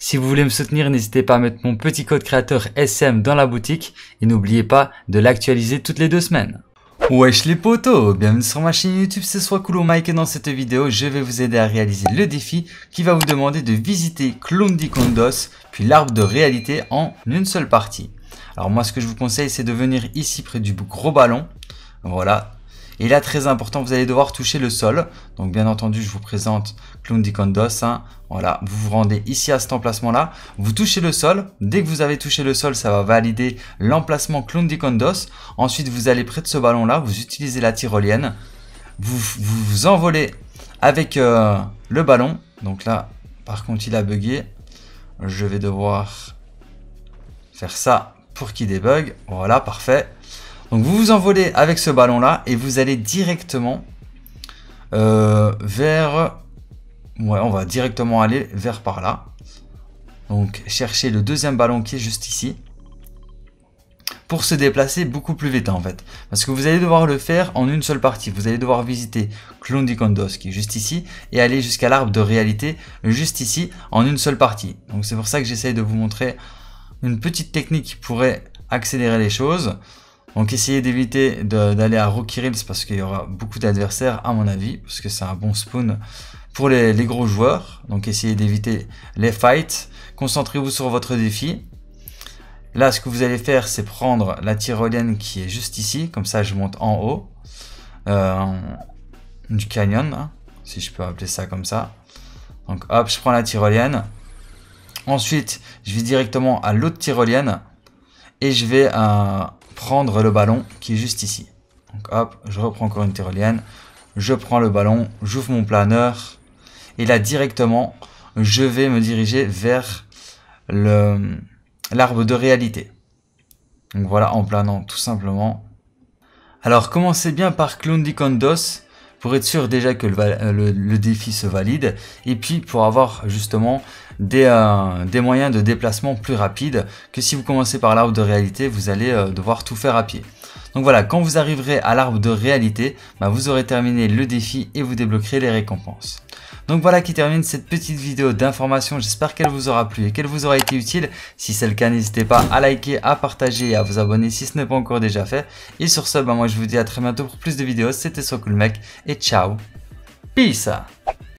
Si vous voulez me soutenir, n'hésitez pas à mettre mon petit code créateur SM dans la boutique et n'oubliez pas de l'actualiser toutes les deux semaines. Wesh les potos Bienvenue sur ma chaîne YouTube, c'est soit Cool Mike et dans cette vidéo, je vais vous aider à réaliser le défi qui va vous demander de visiter Clondy puis l'arbre de réalité en une seule partie. Alors moi, ce que je vous conseille, c'est de venir ici près du gros ballon. Voilà, et là, très important, vous allez devoir toucher le sol. Donc, bien entendu, je vous présente Clown Condos. Hein. Voilà, vous vous rendez ici à cet emplacement-là. Vous touchez le sol. Dès que vous avez touché le sol, ça va valider l'emplacement Clown condos Ensuite, vous allez près de ce ballon-là. Vous utilisez la tyrolienne. Vous vous, envolez avec euh, le ballon. Donc là, par contre, il a bugué. Je vais devoir faire ça pour qu'il débug. Voilà, parfait. Donc vous vous envolez avec ce ballon-là et vous allez directement euh, vers... Ouais, on va directement aller vers par là. Donc chercher le deuxième ballon qui est juste ici. Pour se déplacer beaucoup plus vite en fait. Parce que vous allez devoir le faire en une seule partie. Vous allez devoir visiter Klondikondos qui est juste ici. Et aller jusqu'à l'arbre de réalité juste ici en une seule partie. Donc c'est pour ça que j'essaye de vous montrer une petite technique qui pourrait accélérer les choses. Donc essayez d'éviter d'aller à Reels parce qu'il y aura beaucoup d'adversaires à mon avis, parce que c'est un bon spoon pour les, gros joueurs. Donc essayez d'éviter les fights, concentrez-vous sur votre défi. Là, ce que vous allez faire, c'est prendre la tyrolienne qui est juste ici, comme ça je monte en haut euh, du canyon, hein, si je peux appeler ça comme ça. Donc hop, je prends la tyrolienne. Ensuite, je vais directement à l'autre tyrolienne et je vais à euh, prendre le ballon qui est juste ici. Donc hop, je reprends encore une tyrolienne. Je prends le ballon, j'ouvre mon planeur. Et là, directement, je vais me diriger vers l'arbre de réalité. Donc voilà, en planant tout simplement. Alors commencez bien par condos pour être sûr déjà que euh, le, défi se valide et puis pour avoir justement euh, des, moyens de déplacement plus rapides que si vous commencez par l'arbre de réalité, vous allez euh, devoir tout faire à pied. Donc voilà, quand vous arriverez à l'arbre de réalité, bah, vous aurez terminé le défi et vous débloquerez les récompenses. Donc voilà qui termine cette petite vidéo d'information, j'espère qu'elle vous aura plu et qu'elle vous aura été utile. Si c'est le cas, n'hésitez pas à liker, à partager et à vous abonner si ce n'est pas encore déjà fait. Et sur ce, bah, moi je vous dis à très bientôt pour plus de vidéos, c'était Sokulmec et ciao, peace